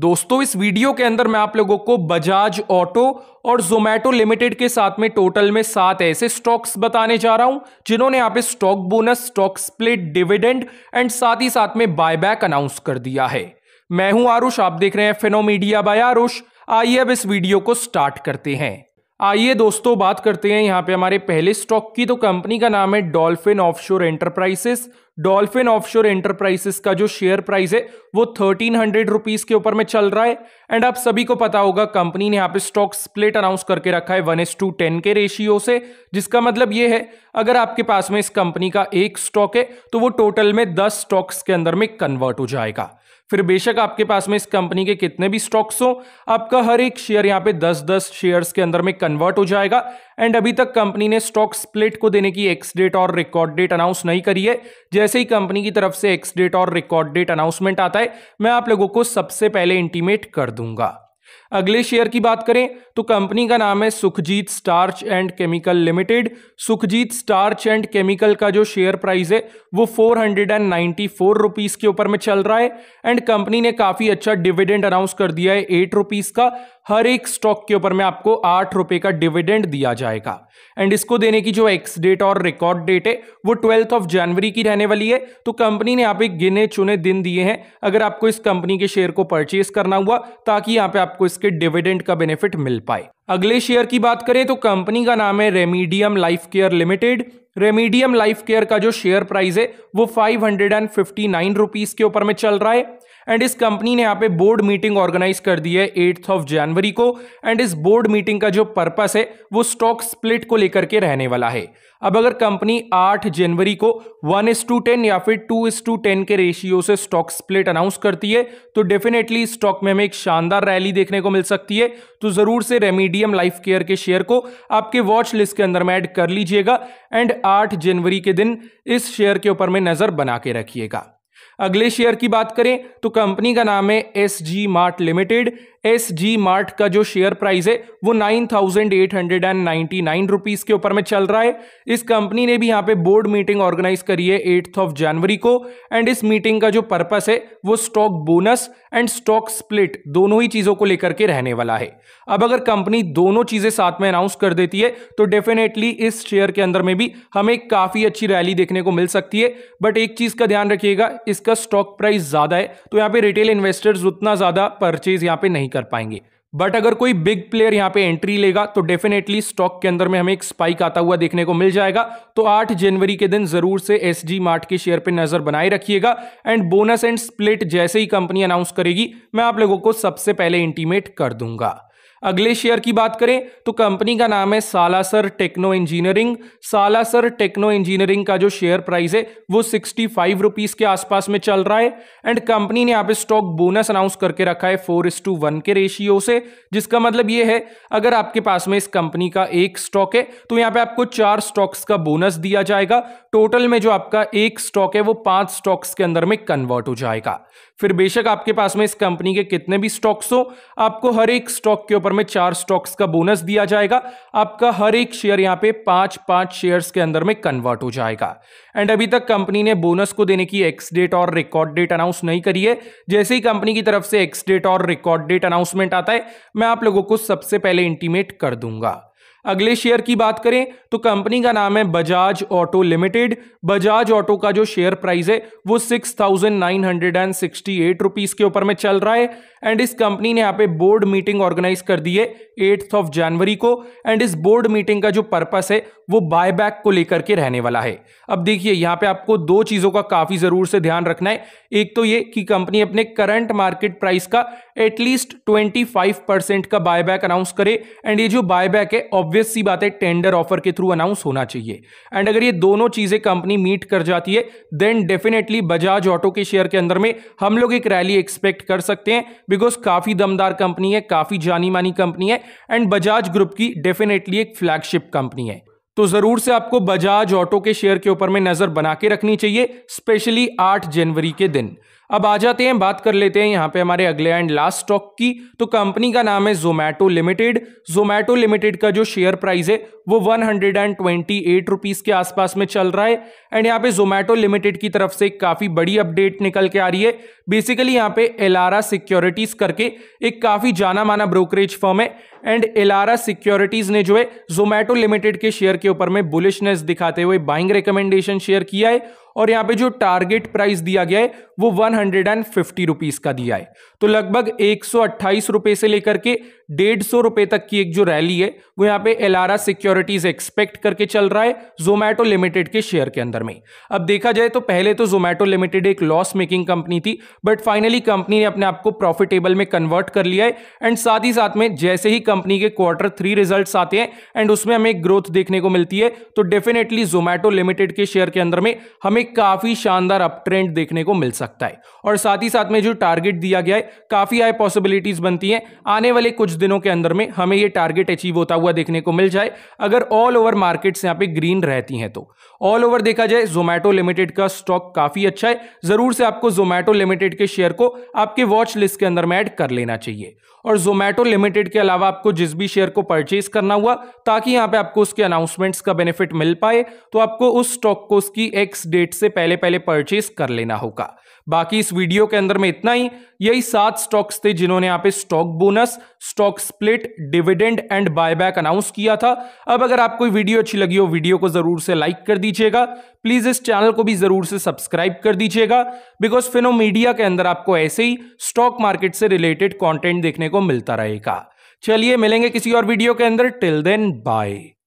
दोस्तों इस वीडियो के अंदर मैं आप लोगों को बजाज ऑटो और जोमैटो लिमिटेड के साथ में टोटल में सात ऐसे स्टॉक्स बताने जा रहा हूं जिन्होंने यहाँ पे stock bonus stock split dividend and साथ ही साथ में बायबैक अनाउंस कर दिया है मैं हूं आरुष आप देख रहे हैं फिनोमीडिया बाय आरुष आइए अब इस वीडियो को स्टार्ट करते हैं आइए दोस्तों बात करते हैं यहाँ पे हमारे पहले स्टॉक की तो कंपनी का नाम है Dolphin Offshore Enterprises Dolphin Offshore Enterprises का जो शेयर प्राइस है वो थर्टीन हंड्रेड रुपीज के ऊपर में चल रहा है एंड आप सभी को पता होगा कंपनी ने यहाँ पे स्टॉक स्प्लिट अनाउंस करके रखा है वन एस टू टेन के रेशियो से जिसका मतलब ये है अगर आपके पास में इस कंपनी का एक स्टॉक है तो वो टोटल में दस स्टॉक्स के अंदर में कन्वर्ट हो जाएगा फिर बेशक आपके पास में इस कंपनी के कितने भी स्टॉक्स हो आपका हर एक शेयर यहाँ पे 10-10 शेयर्स के अंदर में कन्वर्ट हो जाएगा एंड अभी तक कंपनी ने स्टॉक स्प्लिट को देने की एक्स डेट और रिकॉर्ड डेट अनाउंस नहीं करी है जैसे ही कंपनी की तरफ से एक्स डेट और रिकॉर्ड डेट अनाउंसमेंट आता है मैं आप लोगों को सबसे पहले इंटीमेट कर दूंगा अगले शेयर की बात करें तो कंपनी का नाम है Sukhjit starch and chemical limited Sukhjit starch and chemical का जो शेयर प्राइस है वो four hundred and ninety four rupees के ऊपर में चल रहा है एंड कंपनी ने काफ़ी अच्छा डिविडेंड अनाउंस कर दिया है एट रुपीज़ का हर एक स्टॉक के ऊपर में आपको आठ रुपये का डिविडेंड दिया जाएगा एंड इसको देने की जो एक्स डेट और रिकॉर्ड डेट है वो ट्वेल्थ ऑफ जनवरी की रहने वाली है तो कंपनी ने यहाँ पे गिने चुने दिन दिए हैं अगर आपको इस कंपनी के शेयर को परचेस करना हुआ ताकि यहाँ पे आपको आपको इसके डिविडेंड का बेनिफिट मिल पाए अगले शेयर की बात करें तो कंपनी का नाम है Remedium life care limited Remedium life care का जो शेयर प्राइस है वो five hundred and fifty nine rupees के ऊपर में चल रहा है एंड इस कंपनी ने यहाँ पे बोर्ड मीटिंग ऑर्गेनाइज कर दी है एट्थ ऑफ जनवरी को एंड इस बोर्ड मीटिंग का जो पर्पस है वो स्टॉक स्प्लिट को लेकर के रहने वाला है अब अगर कंपनी आठ जनवरी को वन इज टू टेन या फिर टू इज टू टेन के रेशियो से स्टॉक स्प्लिट अनाउंस करती है तो डेफिनेटली स्टॉक में हमें एक शानदार रैली देखने को मिल सकती है तो ज़रूर से रेमीडियम लाइफ केयर के शेयर को आपके वॉच लिस्ट के अंदर में ऐड कर लीजिएगा एंड आठ जनवरी के दिन इस शेयर के ऊपर में नज़र बना के रखिएगा अगले शेयर की बात करें तो कंपनी का नाम है S G mart limited S G mart का जो शेयर प्राइस है वो nine thousand eight hundred and ninety nine rupees के ऊपर में चल रहा है इस कंपनी ने भी यहाँ पे बोर्ड मीटिंग ऑर्गेनाइज करी है एट्थ ऑफ जनवरी को एंड इस मीटिंग का जो पर्पस है वो stock bonus and stock split दोनों ही चीज़ों को लेकर के रहने वाला है अब अगर कंपनी दोनों चीज़ें साथ में अनाउंस कर देती है तो डेफिनेटली इस शेयर के अंदर में भी हमें काफ़ी अच्छी रैली देखने को मिल सकती है बट एक चीज़ का ध्यान रखिएगा इस इसका स्टॉक प्राइस ज़्यादा है तो यहाँ पे रिटेल इन्वेस्टर्स उतना ज़्यादा परचेज यहाँ पे नहीं कर पाएंगे बट अगर कोई बिग प्लेयर यहाँ पे एंट्री लेगा तो डेफिनेटली स्टॉक के अंदर में हमें एक स्पाइक आता हुआ देखने को मिल जाएगा तो 8 जनवरी के दिन जरूर से एस जी मार्ट के शेयर पे नजर बनाए रखिएगा एंड बोनस एंड स्प्लिट जैसे ही कंपनी अनाउंस करेगी मैं आप लोगों को सबसे पहले इंटीमेट कर दूंगा अगले शेयर की बात करें तो कंपनी का नाम है Salasar techno engineering Salasar techno engineering का जो शेयर प्राइस है वो सिक्सटी फाइव रुपीज के आसपास में चल रहा है एंड कंपनी ने यहाँ पे स्टॉक बोनस अनाउंस करके रखा है फोर इस टू वन के रेशियो से जिसका मतलब ये है अगर आपके पास में इस कंपनी का एक स्टॉक है तो यहाँ पे आपको चार स्टॉक्स का बोनस दिया जाएगा टोटल में जो आपका एक स्टॉक है वो पांच स्टॉक्स के अंदर में कन्वर्ट हो जाएगा फिर बेशक आपके पास में इस कंपनी के कितने भी स्टॉक्स हो आपको हर एक स्टॉक के ऊपर ऑफर में चार स्टॉक्स का बोनस दिया जाएगा आपका हर एक शेयर यहां पे पांच पांच शेयर्स के अंदर में कन्वर्ट हो जाएगा एंड अभी तक कंपनी ने बोनस को देने की एक्स डेट और रिकॉर्ड डेट अनाउंस नहीं करी है जैसे ही कंपनी की तरफ से एक्स डेट और रिकॉर्ड डेट अनाउंसमेंट आता है मैं आप लोगों को सबसे पहले इंटीमेट कर दूंगा अगले शेयर की बात करें तो कंपनी का नाम है Bajaj auto limited Bajaj auto का जो शेयर प्राइस है वो six thousand nine hundred and sixty eight rupees के ऊपर में चल रहा है एंड इस कंपनी ने यहाँ पे बोर्ड मीटिंग ऑर्गेनाइज कर दी है एट्थ ऑफ जनवरी को एंड इस बोर्ड मीटिंग का जो पर्पस है वो बायबैक को लेकर के रहने वाला है अब देखिए यहाँ पे आपको दो चीजों का काफी जरूर से ध्यान रखना है एक तो ये कि कंपनी अपने करंट मार्केट प्राइस का एटलीस्ट ट्वेंटी फाइव परसेंट का बायबैक अनाउंस करे एंड ये जो बायबैक है ऑब्वियस सी बात है टेंडर ऑफर के थ्रू अनाउंस होना चाहिए एंड अगर ये दोनों चीज़ें कंपनी मीट कर जाती है देन डेफिनेटली बजाज ऑटो के शेयर के अंदर में हम लोग एक रैली एक्सपेक्ट कर सकते हैं बिकॉज काफ़ी दमदार कंपनी है काफ़ी जानी मानी कंपनी है एंड बजाज ग्रुप की डेफिनेटली एक फ्लैगशिप कंपनी है तो ज़रूर से आपको बजाज ऑटो के शेयर के ऊपर में नज़र बना के रखनी चाहिए स्पेशली 8 जनवरी के दिन अब आ जाते हैं बात कर लेते हैं यहाँ पे हमारे अगले एंड लास्ट स्टॉक की तो कंपनी का नाम है जोमैटो लिमिटेड जोमैटो लिमिटेड का जो शेयर प्राइस है वो one hundred and twenty eight rupees के आसपास में चल रहा है एंड यहाँ पे जोमैटो लिमिटेड की तरफ से काफी बड़ी अपडेट निकल के आ रही है बेसिकली यहाँ पे एलारा सिक्योरिटीज करके एक काफी जाना माना ब्रोकरेज फर्म है एंड एलारा सिक्योरिटीज ने जो है जोमैटो लिमिटेड के शेयर के ऊपर में बुलिशनेस दिखाते हुए बाइंग रिकमेंडेशन शेयर किया है और यहाँ पे जो टारगेट प्राइस दिया गया है वो one hundred and fifty rupees का दिया है तो लगभग एक सौ अट्ठाईस रुपए से लेकर के डेढ़ सौ रुपए तक की एक जो रैली है वो यहाँ पे एलारा सिक्योरिटीज एक्सपेक्ट करके चल रहा है जोमैटो लिमिटेड के शेयर के अंदर में अब देखा जाए तो पहले तो जोमैटो लिमिटेड एक लॉस मेकिंग कंपनी थी बट फाइनली कंपनी ने अपने आप को प्रॉफिटेबल में कन्वर्ट कर लिया है एंड साथ ही साथ में जैसे ही कंपनी के क्वार्टर थ्री रिजल्ट आते हैं एंड उसमें हमें ग्रोथ देखने को मिलती है तो डेफिनेटली जोमैटो लिमिटेड के शेयर के अंदर में हमें काफी शानदार अप ट्रेंड देखने को मिल सकता है और साथ ही साथ में जो टारगेट दिया गया है काफी हाई पॉसिबिलिटीज बनती है आने वाले कुछ दिनों के अंदर में हमें ये टारगेट अचीव होता हुआ देखने को मिल जाए अगर ऑल ओवर मार्केट्स यहाँ पे ग्रीन रहती हैं तो ऑल ओवर देखा जाए जोमैटो लिमिटेड का स्टॉक काफ़ी अच्छा है ज़रूर से आपको जोमैटो लिमिटेड के शेयर को आपके वॉच लिस्ट के अंदर में ऐड कर लेना चाहिए और जोमैटो लिमिटेड के अलावा आपको जिस भी शेयर को परचेज करना हुआ ताकि यहाँ पे आपको उसके अनाउंसमेंट्स का बेनिफिट मिल पाए तो आपको उस स्टॉक को उसकी एक्स डेट से पहले पहले परचेज कर लेना होगा बाकी इस वीडियो के अंदर में इतना ही यही सात स्टॉक्स थे जिन्होंने यहाँ पे stock bonus stock stock split dividend and buyback announce किया था अब अगर आपको वीडियो अच्छी लगी हो वीडियो को जरूर से लाइक कर दीजिएगा प्लीज इस चैनल को भी जरूर से सब्सक्राइब कर दीजिएगा बिकॉज फिनो मीडिया के अंदर आपको ऐसे ही स्टॉक मार्केट से रिलेटेड कॉन्टेंट देखने को मिलता रहेगा चलिए मिलेंगे किसी और वीडियो के अंदर टिल देन बाय